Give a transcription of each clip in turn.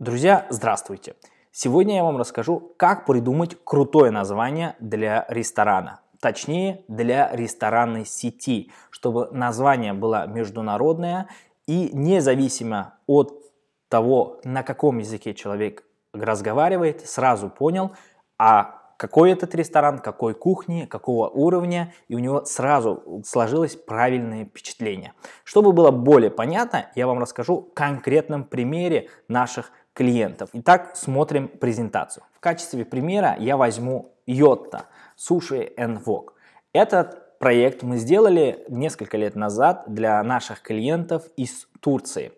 Друзья, здравствуйте! Сегодня я вам расскажу, как придумать крутое название для ресторана. Точнее, для ресторанной сети, чтобы название было международное и независимо от того, на каком языке человек разговаривает, сразу понял, а какой этот ресторан, какой кухни, какого уровня, и у него сразу сложилось правильное впечатление. Чтобы было более понятно, я вам расскажу конкретном примере наших клиентов. Итак, смотрим презентацию. В качестве примера я возьму Йотта Суши and Vogue. Этот проект мы сделали несколько лет назад для наших клиентов из Турции.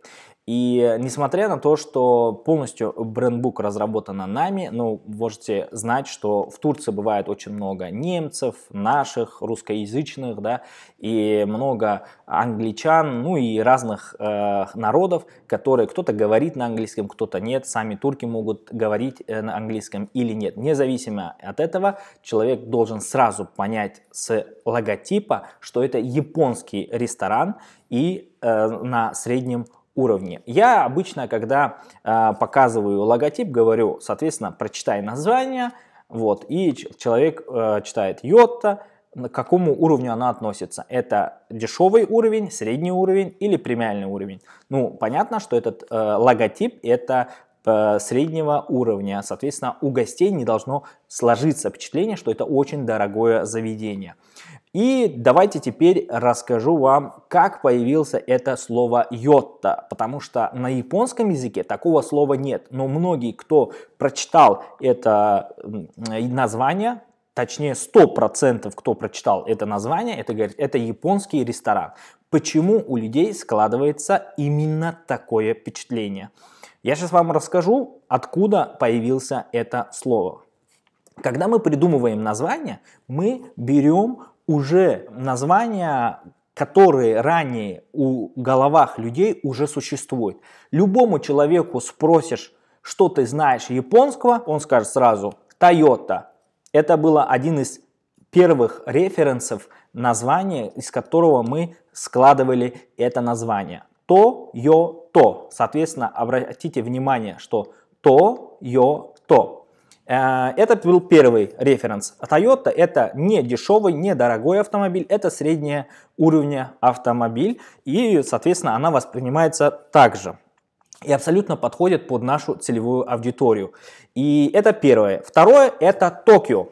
И несмотря на то, что полностью брендбук разработана нами, ну, можете знать, что в Турции бывает очень много немцев, наших, русскоязычных, да, и много англичан, ну и разных э, народов, которые кто-то говорит на английском, кто-то нет, сами турки могут говорить э, на английском или нет. Независимо от этого, человек должен сразу понять с логотипа, что это японский ресторан и э, на среднем уровне. Я обычно, когда э, показываю логотип, говорю, соответственно, прочитай название, вот, и человек э, читает йота, к какому уровню она относится. Это дешевый уровень, средний уровень или премиальный уровень. Ну, понятно, что этот э, логотип это э, среднего уровня. Соответственно, у гостей не должно сложиться впечатление, что это очень дорогое заведение. И давайте теперь расскажу вам, как появился это слово йотта, потому что на японском языке такого слова нет, но многие, кто прочитал это название, точнее 100% кто прочитал это название, это говорит, это японский ресторан. Почему у людей складывается именно такое впечатление? Я сейчас вам расскажу, откуда появился это слово. Когда мы придумываем название, мы берем уже названия, которые ранее у головах людей уже существуют. Любому человеку спросишь, что ты знаешь японского, он скажет сразу Toyota. Это было один из первых референсов названия, из которого мы складывали это название. То, йо, то. Соответственно, обратите внимание, что то, йо, то. Э, это был первый референс. А Toyota это не дешевый, не дорогой автомобиль, это среднего уровня автомобиль. И, соответственно, она воспринимается также и абсолютно подходит под нашу целевую аудиторию. И это первое. Второе – это Токио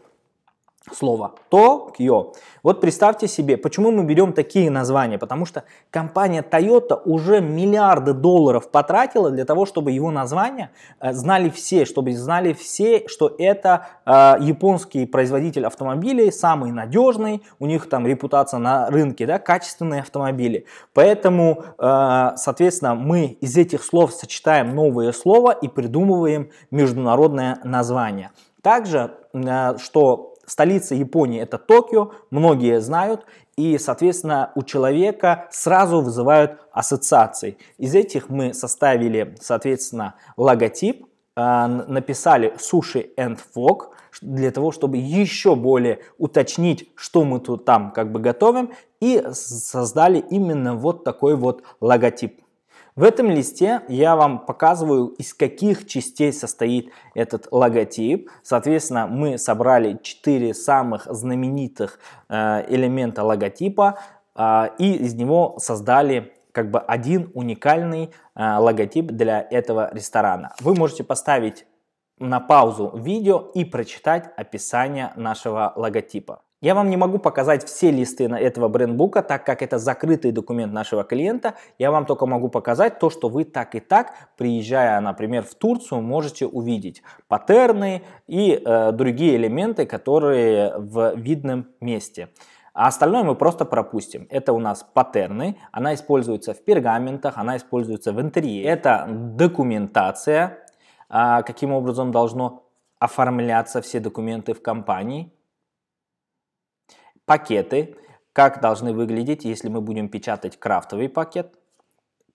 слово Токио. Вот представьте себе, почему мы берем такие названия, потому что компания Toyota уже миллиарды долларов потратила для того, чтобы его название э, знали все, чтобы знали все, что это э, японский производитель автомобилей, самый надежный, у них там репутация на рынке, да, качественные автомобили. Поэтому, э, соответственно, мы из этих слов сочетаем новые слова и придумываем международное название. Также, э, что Столица Японии это Токио, многие знают, и, соответственно, у человека сразу вызывают ассоциации. Из этих мы составили, соответственно, логотип, э, написали суши and fog для того, чтобы еще более уточнить, что мы тут там как бы готовим, и создали именно вот такой вот логотип. В этом листе я вам показываю, из каких частей состоит этот логотип. Соответственно, мы собрали 4 самых знаменитых э, элемента логотипа э, и из него создали как бы один уникальный э, логотип для этого ресторана. Вы можете поставить на паузу видео и прочитать описание нашего логотипа. Я вам не могу показать все листы этого брендбука, так как это закрытый документ нашего клиента. Я вам только могу показать то, что вы так и так, приезжая, например, в Турцию, можете увидеть. Паттерны и э, другие элементы, которые в видном месте. А остальное мы просто пропустим. Это у нас паттерны, она используется в пергаментах, она используется в интерьере. Это документация, а каким образом должно оформляться все документы в компании пакеты, как должны выглядеть, если мы будем печатать крафтовый пакет,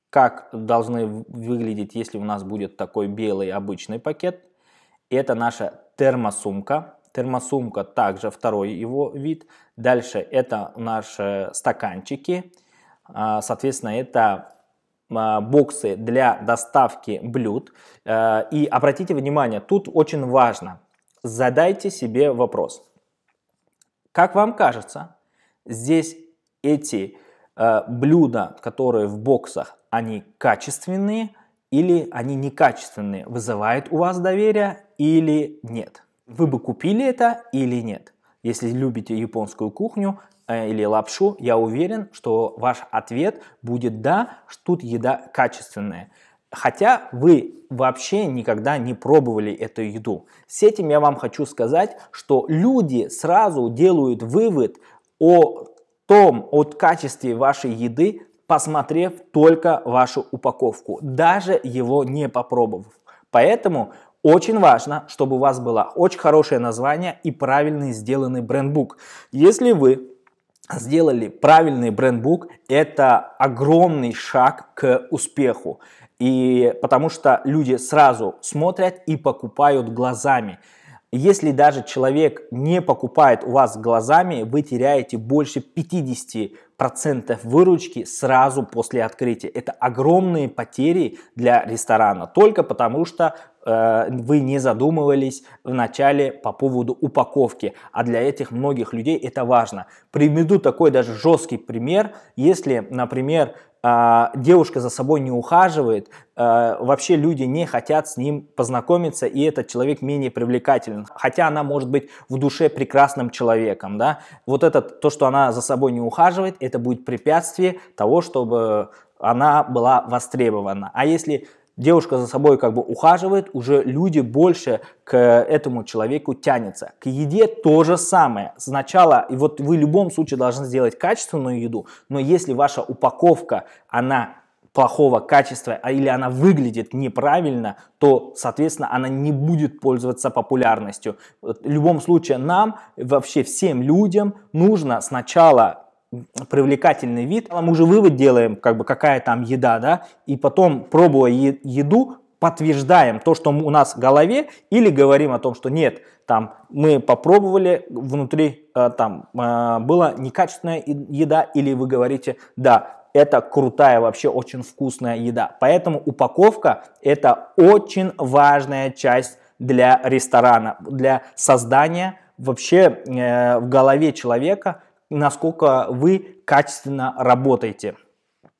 как должны выглядеть, если у нас будет такой белый обычный пакет. Это наша термосумка. Термосумка также второй его вид. Дальше это наши стаканчики. А, соответственно, это а, боксы для доставки блюд. А, и обратите внимание, тут очень важно, задайте себе вопрос – как вам кажется, здесь эти э, блюда, которые в боксах, они качественные или они некачественные? Вызывает у вас доверие или нет? Вы бы купили это или нет? Если любите японскую кухню э, или лапшу, я уверен, что ваш ответ будет «да», что тут еда качественная хотя вы вообще никогда не пробовали эту еду. С этим я вам хочу сказать, что люди сразу делают вывод о том, о качестве вашей еды, посмотрев только вашу упаковку, даже его не попробовав. Поэтому очень важно, чтобы у вас было очень хорошее название и правильный сделанный брендбук. Если вы сделали правильный брендбук, это огромный шаг к успеху. И потому что люди сразу смотрят и покупают глазами. Если даже человек не покупает у вас глазами, вы теряете больше 50% выручки сразу после открытия. Это огромные потери для ресторана, только потому что э, вы не задумывались вначале по поводу упаковки. А для этих многих людей это важно. Приведу такой даже жесткий пример. Если, например, а, девушка за собой не ухаживает, а, вообще люди не хотят с ним познакомиться, и этот человек менее привлекателен. Хотя она может быть в душе прекрасным человеком, да. Вот это, то, что она за собой не ухаживает, это будет препятствие того, чтобы она была востребована. А если девушка за собой как бы ухаживает, уже люди больше к этому человеку тянется. К еде то же самое. Сначала, и вот вы в любом случае должны сделать качественную еду, но если ваша упаковка, она плохого качества а или она выглядит неправильно, то, соответственно, она не будет пользоваться популярностью. В любом случае нам, вообще всем людям нужно сначала привлекательный вид. А мы уже вывод делаем, как бы какая там еда, да, и потом, пробуя еду, подтверждаем то, что у нас в голове, или говорим о том, что нет, там мы попробовали, внутри э, там э, была некачественная еда, или вы говорите, да, это крутая, вообще очень вкусная еда. Поэтому упаковка – это очень важная часть для ресторана, для создания вообще э, в голове человека – насколько вы качественно работаете.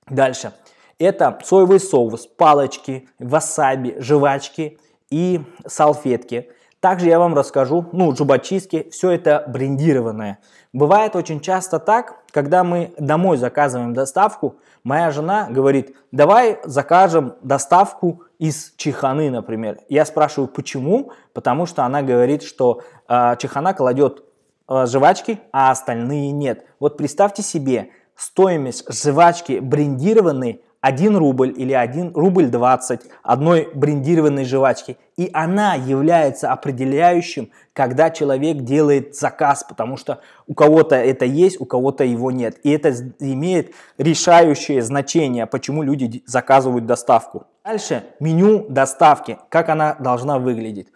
Дальше. Это соевый соус, палочки, васаби, жвачки и салфетки. Также я вам расскажу, ну, джубачистки, все это брендированное. Бывает очень часто так, когда мы домой заказываем доставку, моя жена говорит, давай закажем доставку из Чеханы, например. Я спрашиваю, почему? Потому что она говорит, что э, Чехана кладет э, жвачки, а остальные нет. Вот представьте себе, стоимость жвачки брендированной 1 рубль или 1 рубль 20 одной брендированной жвачки. И она является определяющим, когда человек делает заказ, потому что у кого-то это есть, у кого-то его нет. И это имеет решающее значение, почему люди заказывают доставку. Дальше меню доставки, как она должна выглядеть.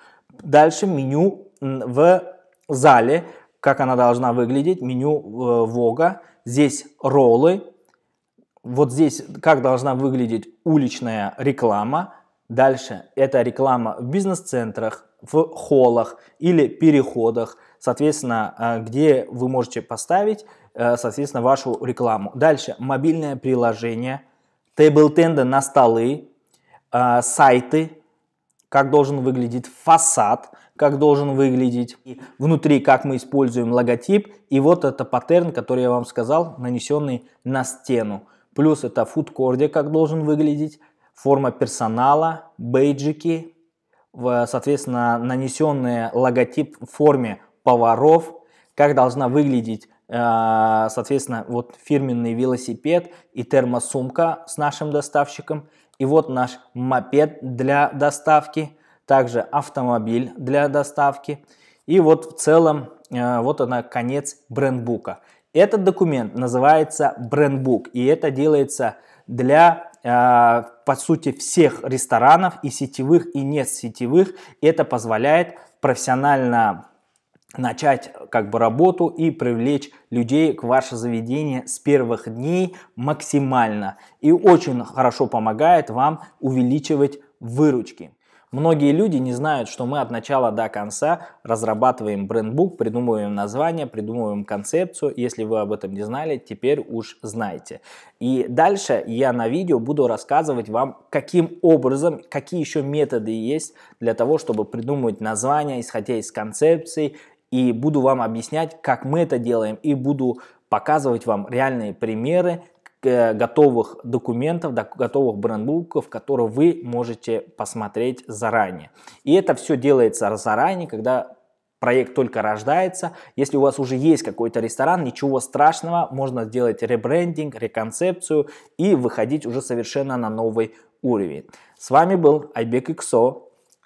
Дальше меню в зале, как она должна выглядеть, меню Вога. Э, здесь роллы, вот здесь как должна выглядеть уличная реклама. Дальше это реклама в бизнес-центрах, в холлах или переходах, соответственно, э, где вы можете поставить, э, соответственно, вашу рекламу. Дальше мобильное приложение, Тейбл-тенды на столы, сайты, как должен выглядеть фасад, как должен выглядеть, и внутри как мы используем логотип, и вот это паттерн, который я вам сказал, нанесенный на стену. Плюс это фудкорде, как должен выглядеть, форма персонала, бейджики, соответственно, нанесенный логотип в форме поваров, как должна выглядеть э, соответственно, вот фирменный велосипед и термосумка с нашим доставщиком, и вот наш мопед для доставки – также автомобиль для доставки. И вот в целом, э, вот она, конец брендбука. Этот документ называется брендбук, и это делается для, э, по сути, всех ресторанов, и сетевых, и не сетевых. Это позволяет профессионально начать как бы работу и привлечь людей к ваше заведение с первых дней максимально. И очень хорошо помогает вам увеличивать выручки. Многие люди не знают, что мы от начала до конца разрабатываем брендбук, придумываем название, придумываем концепцию. Если вы об этом не знали, теперь уж знаете. И дальше я на видео буду рассказывать вам, каким образом, какие еще методы есть для того, чтобы придумывать название, исходя из концепции, И буду вам объяснять, как мы это делаем, и буду показывать вам реальные примеры, Э, готовых документов, готовых брендбуков, которые вы можете посмотреть заранее. И это все делается заранее, когда проект только рождается. Если у вас уже есть какой-то ресторан, ничего страшного, можно сделать ребрендинг, реконцепцию и выходить уже совершенно на новый уровень. С вами был Айбек Иксо.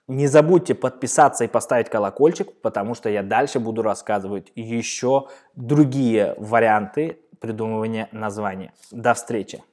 Не забудьте подписаться и поставить колокольчик, потому что я дальше буду рассказывать еще другие варианты придумывания названия. До встречи!